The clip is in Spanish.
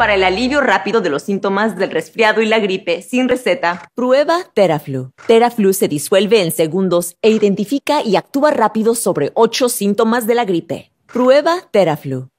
para el alivio rápido de los síntomas del resfriado y la gripe sin receta. Prueba Teraflu. Teraflu se disuelve en segundos e identifica y actúa rápido sobre 8 síntomas de la gripe. Prueba Teraflu.